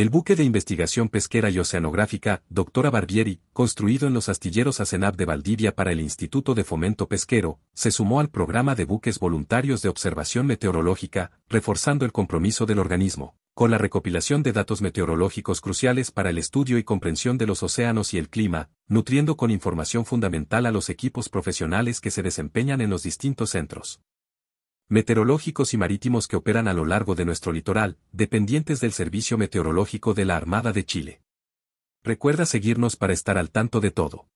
El buque de investigación pesquera y oceanográfica, Doctora Barbieri, construido en los astilleros ACENAP de Valdivia para el Instituto de Fomento Pesquero, se sumó al programa de buques voluntarios de observación meteorológica, reforzando el compromiso del organismo, con la recopilación de datos meteorológicos cruciales para el estudio y comprensión de los océanos y el clima, nutriendo con información fundamental a los equipos profesionales que se desempeñan en los distintos centros meteorológicos y marítimos que operan a lo largo de nuestro litoral, dependientes del Servicio Meteorológico de la Armada de Chile. Recuerda seguirnos para estar al tanto de todo.